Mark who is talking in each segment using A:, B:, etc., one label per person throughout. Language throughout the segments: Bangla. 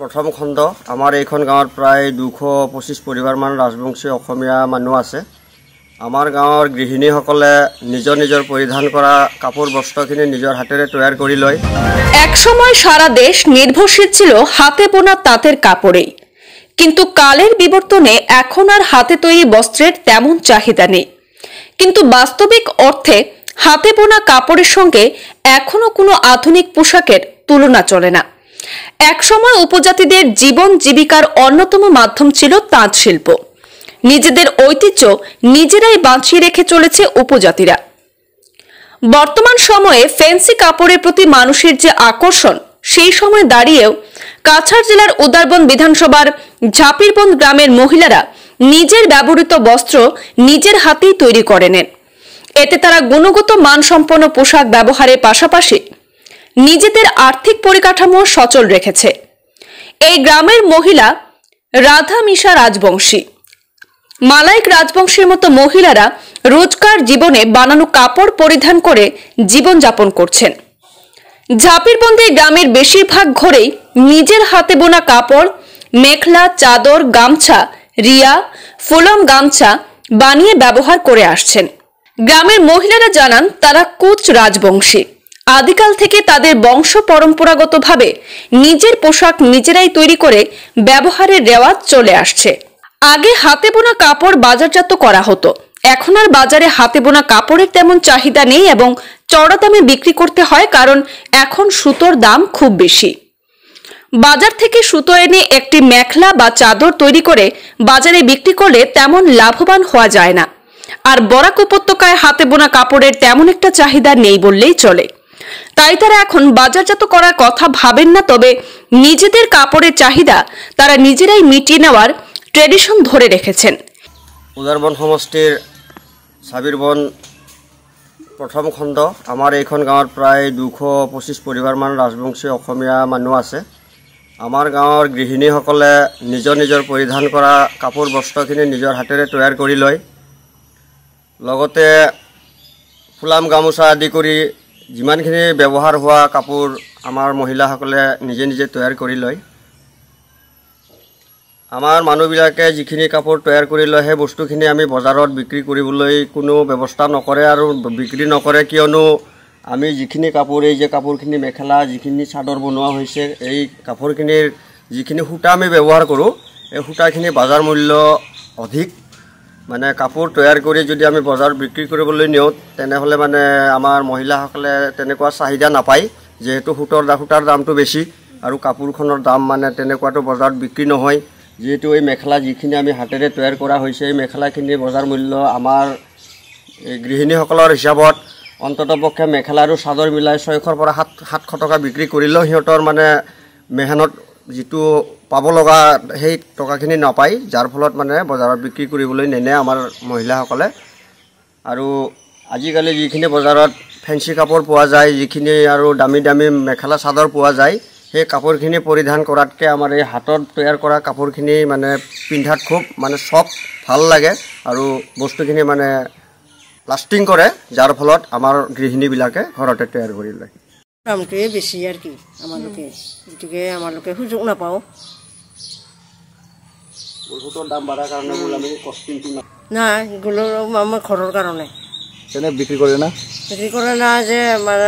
A: প্ৰথম খণ্ড আমাৰ এইখন গাঁৱত প্ৰায় দুশ পঁচিশ পৰিবাৰমান ৰাজবংশী অসমীয়া মানুহ আছে আমাৰ গাঁৱৰ গৃহিণীসকলে নিজৰ নিজৰ পৰিধান কৰা কাপোৰ বস্ত্ৰখিনি নিজৰ হাতেৰে তৈয়াৰ কৰি লয়
B: একসময় সারা দেশ নির্ভরশীল ছিল হাতে বোনা তাঁতের কাপড়েই কিন্তু কালের বিবর্তনে এখন আর হাতে তৈরি বস্ত্রের তেমন চাহিদা নেই কিন্তু বাস্তবিক অর্থে হাতে বোনা কাপড়ের সঙ্গে এখনো কোনো আধুনিক পোশাকের তুলনা চলে না একসময় উপজাতিদের জীবন জীবিকার অন্যতম মাধ্যম ছিল তাঁত শিল্প নিজেদের ঐতিহ্য নিজেরাই বাঁচিয়ে রেখে চলেছে উপজাতিরা বর্তমান সময়ে ফ্যান্সি কাপড়ের প্রতি মানুষের যে আকর্ষণ সেই সময় দাঁড়িয়েও কাছাড় জেলার উদারবন বিধানসভার ঝাপিরবন গ্রামের মহিলারা নিজের ব্যবহৃত বস্ত্র নিজের হাতেই তৈরি করে নেন এতে তারা গুণগত মানসম্পন্ন পোশাক ব্যবহারের পাশাপাশি নিজেদের আর্থিক পরিকাঠামো সচল রেখেছে এই গ্রামের মহিলা রাধা মিশা রাজবংশী মালাইক রাজবংশীর মতো মহিলারা রোজকার জীবনে বানানো কাপড় পরিধান করে জীবনযাপন করছেন বন্দে গ্রামের বেশিরভাগ ঘরেই নিজের হাতে বোনা কাপড় মেখলা চাদর গামছা রিয়া ফুলম গামছা বানিয়ে ব্যবহার করে আসছেন গ্রামের মহিলারা জানান তারা কুচ রাজবংশী আদিকাল থেকে তাদের বংশ পরম্পরাগতভাবে নিজের পোশাক নিজেরাই তৈরি করে ব্যবহারের রেওয়াজ চলে আসছে আগে হাতে বোনা কাপড় বাজারজাত করা হতো এখন আর বাজারে হাতে বোনা কাপড়ের তেমন চাহিদা নেই এবং চড়া দামে বিক্রি করতে হয় কারণ এখন সুতোর দাম খুব বেশি বাজার থেকে সুতো এনে একটি মেখলা বা চাদর তৈরি করে বাজারে বিক্রি করলে তেমন লাভবান হওয়া যায় না আর বরাক উপত্যকায় হাতে বোনা কাপড়ের তেমন একটা চাহিদা নেই বললেই চলে তাই তারা এখন বাজারজাত করার কথা ভাবেন না তবে নিজেদের কাপড়ের চাহিদা তারা নিজেরাই মিটিয়ে নেওয়ার ট্রেডিশন ধরে রেখেছেন
A: উদারবন সমষ্টির সাবিরবন প্ৰথম খণ্ড আমাৰ এইখন গাঁৱত প্ৰায় দুশ পঁচিছ পৰিবাৰমান ৰাজবংশী অসমীয়া মানুহ আছে আমাৰ গাঁৱৰ গৃহিণীসকলে নিজৰ নিজৰ পৰিধান কৰা কাপোৰ বস্ত্ৰখিনি নিজৰ হাতেৰে তৈয়াৰ কৰি লয় লগতে ফুলাম গামোচা আদি কৰি যিমানখিনি ব্যৱহাৰ হোৱা কাপোৰ আমাৰ মহিলাসকলে নিজে নিজে তৈয়াৰ কৰি লয় আমাৰ মানুহবিলাকে যিখিনি কাপোৰ তৈয়াৰ কৰি লয় সেই বস্তুখিনি আমি বজাৰত বিক্ৰী কৰিবলৈ কোনো ব্যৱস্থা নকৰে আৰু বিক্ৰী নকৰে কিয়নো আমি যিখিনি কাপোৰ এই যে কাপোৰখিনি মেখেলা যিখিনি চাদৰ বনোৱা হৈছে এই কাপোৰখিনিৰ যিখিনি সূতা আমি ব্যৱহাৰ কৰোঁ এই সূতাখিনি বজাৰ মূল্য অধিক মানে কাপোৰ তৈয়াৰ কৰি যদি আমি বজাৰত বিক্ৰী কৰিবলৈ নিওঁ তেনেহ'লে মানে আমাৰ মহিলাসকলে তেনেকুৱা চাহিদা নাপায় যিহেতু সূতৰ দা সূতাৰ দামটো বেছি আৰু কাপোৰখনৰ দাম মানে তেনেকুৱাটো বজাৰত বিক্ৰী নহয় যিহেতু এই মেখেলা যিখিনি আমি হাতেৰে তৈয়াৰ কৰা হৈছে এই মেখেলাখিনিৰ বজাৰ মূল্য আমাৰ এই গৃহিণীসকলৰ হিচাপত অন্তত পক্ষে মেখেলা আৰু চাদৰ মিলাই ছয়শৰ পৰা সাত সাতশ টকা বিক্ৰী কৰিলেও সিহঁতৰ মানে মেহনত যিটো পাব লগা সেই টকাখিনি নাপায় যাৰ ফলত মানে বজাৰত বিক্ৰী কৰিবলৈ নেনে আমাৰ মহিলাসকলে আৰু আজিকালি যিখিনি বজাৰত ফেঞ্চি কাপোৰ পোৱা যায় যিখিনি আৰু দামী দামী মেখেলা চাদৰ পোৱা যায় সেই কাপোৰখিনি পৰিধান কৰাতকৈ আমাৰ এই হাতত তৈয়াৰ কৰা কাপোৰখিনি মানে পিন্ধাত খুব মানে চফ ভাল লাগে আৰু বস্তুখিনি মানে লাষ্টিং কৰে যাৰ ফলত আমাৰ গৃহিণীবিলাকে ঘৰতে তৈয়াৰ কৰি লয়
C: দামটোৱে বেছি আৰু কি আমালোকে গতিকে আমালোকে সুযোগ নাপাওঁ নাই গোলৰ আমাৰ ঘৰৰ কাৰণে বিক্ৰী কৰে না বিক্ৰী কৰে না যে আমাৰ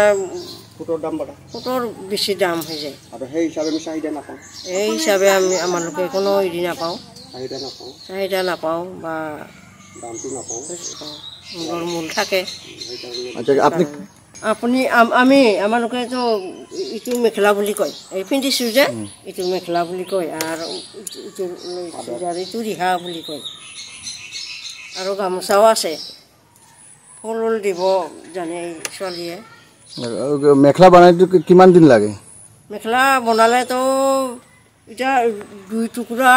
C: বেছি দাম হৈ যায় এই হিচাপে আমি আমালোকে কোনো হেৰি নাপাওঁ চাহিদা নাপাওঁ বা দামটো নাপাওঁ মূল থাকে আপুনি আমি আমালোকেতো ইটো মেখেলা বুলি কয় এই পিন্ধিছোঁ যে ইটো মেখেলা বুলি কয় আৰু ইটো ৰিহা বুলি কয় আৰু গামোচাও আছে ফুল ওল দিব জানে ছোৱালীয়ে
A: মেখেলা বনাইটো কিমান দিন লাগে
C: মেখেলা বনালেতো এতিয়া দুই টুকুৰা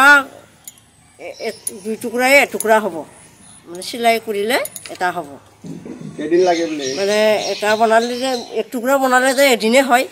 C: দুই টুকুৰাই এটুকুৰা হ'ব মানে চিলাই কৰিলে এটা হ'ব
A: কেইদিন লাগে বুলি
C: মানে এটা বনালে যে এক টুকুৰা বনালে যে এদিনে হয়